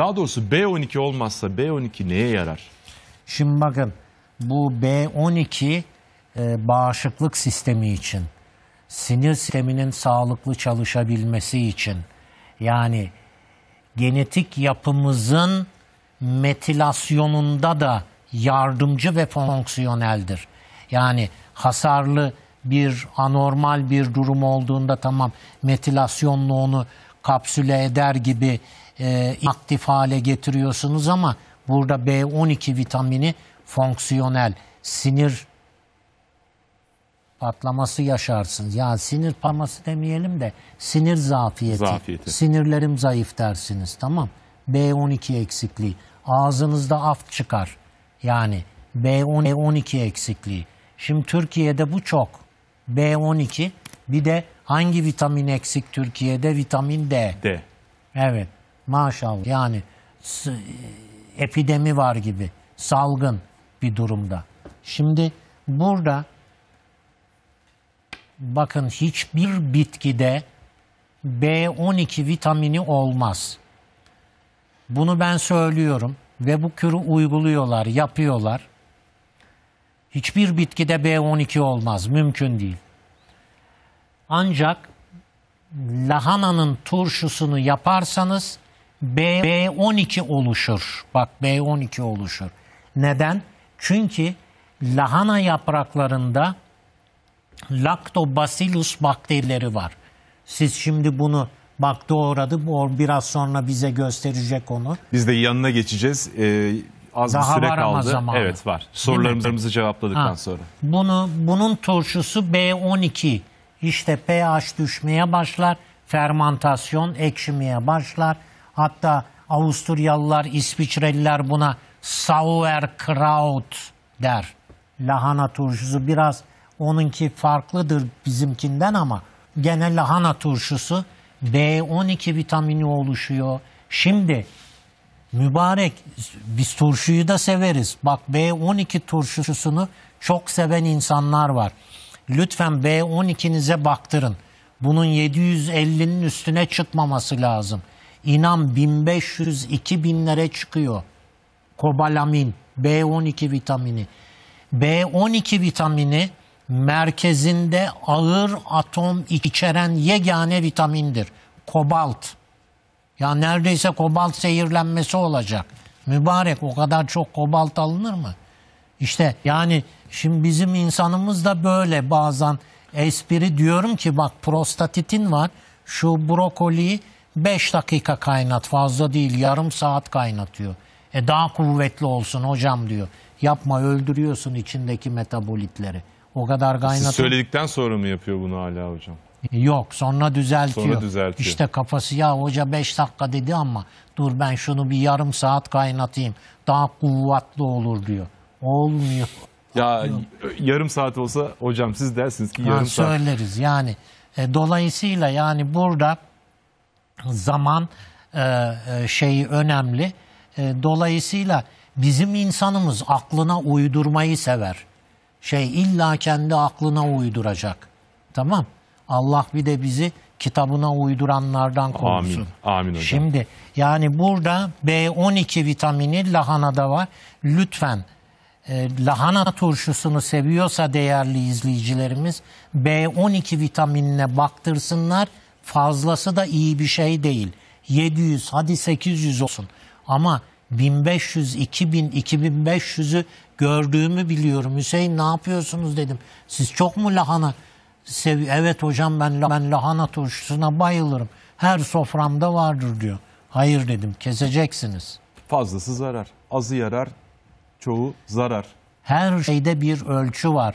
Daha doğrusu B12 olmazsa B12 neye yarar? Şimdi bakın bu B12 e, bağışıklık sistemi için, sinir sisteminin sağlıklı çalışabilmesi için yani genetik yapımızın metilasyonunda da yardımcı ve fonksiyoneldir. Yani hasarlı bir anormal bir durum olduğunda tamam metilasyonla onu kapsüle eder gibi e, aktif hale getiriyorsunuz ama burada B12 vitamini fonksiyonel sinir patlaması yaşarsınız. Ya sinir patlaması demeyelim de sinir zafiyeti. zafiyeti. Sinirlerim zayıf dersiniz tamam. B12 eksikliği. Ağzınızda af çıkar. Yani B12 eksikliği. Şimdi Türkiye'de bu çok. B12 bir de hangi vitamin eksik Türkiye'de? Vitamin D. D. Evet. Maşallah. Yani e, epidemi var gibi salgın bir durumda. Şimdi burada bakın hiçbir bitkide B12 vitamini olmaz. Bunu ben söylüyorum ve bu kürü uyguluyorlar, yapıyorlar. Hiçbir bitkide B12 olmaz, mümkün değil. Ancak lahananın turşusunu yaparsanız B, B12 oluşur. Bak B12 oluşur. Neden? Çünkü lahana yapraklarında Lactobacillus bakterileri var. Siz şimdi bunu bak doğradı. O biraz sonra bize gösterecek onu. Biz de yanına geçeceğiz. Ee, az Daha bir süre var kaldı. Ama Evet var. Sorularımızı cevapladıktan ha. sonra. Bunu bunun turşusu B12. İşte pH düşmeye başlar, fermentasyon ekşimeye başlar. Hatta Avusturyalılar, İsviçreliler buna Sauerkraut der. Lahana turşusu biraz onunki farklıdır bizimkinden ama gene lahana turşusu B12 vitamini oluşuyor. Şimdi mübarek biz turşuyu da severiz. Bak B12 turşusunu çok seven insanlar var. Lütfen B12'nize baktırın. Bunun 750'nin üstüne çıkmaması lazım. İnan 1500-2000'lere çıkıyor. Kobalamin, B12 vitamini. B12 vitamini merkezinde ağır atom içeren yegane vitamindir. Kobalt. Ya neredeyse kobalt seyirlenmesi olacak. Mübarek o kadar çok kobalt alınır mı? İşte yani şimdi bizim insanımız da böyle bazen espri diyorum ki bak prostatitin var. Şu brokoliyi 5 dakika kaynat fazla değil yarım saat kaynatıyor. E daha kuvvetli olsun hocam diyor. Yapma öldürüyorsun içindeki metabolitleri. O kadar kaynat. Siz söyledikten sonra mı yapıyor bunu hala hocam? E, yok sonra düzeltiyor. Sonra düzeltiyor. İşte kafası ya hoca 5 dakika dedi ama dur ben şunu bir yarım saat kaynatayım. Daha kuvvetli olur diyor. Olmuyor. Ya yarım saat olsa hocam siz dersiniz ki yarım ha, söyleriz. saat. Söyleriz yani. E, dolayısıyla yani burada zaman e, e şeyi önemli. E, dolayısıyla bizim insanımız aklına uydurmayı sever. Şey illa kendi aklına uyduracak. Tamam. Allah bir de bizi kitabına uyduranlardan korusun. Amin. Amin hocam. Şimdi yani burada B12 vitamini lahanada var. Lütfen e, lahana turşusunu seviyorsa değerli izleyicilerimiz B12 vitaminine baktırsınlar Fazlası da iyi bir şey değil. 700 hadi 800 olsun. Ama 1500, 2000, 2500'ü gördüğümü biliyorum. Hüseyin ne yapıyorsunuz dedim. Siz çok mu lahana sevi? Evet hocam ben, ben lahana turşusuna bayılırım. Her soframda vardır diyor. Hayır dedim keseceksiniz. Fazlası zarar, azı yarar, çoğu zarar. Her şeyde bir ölçü var.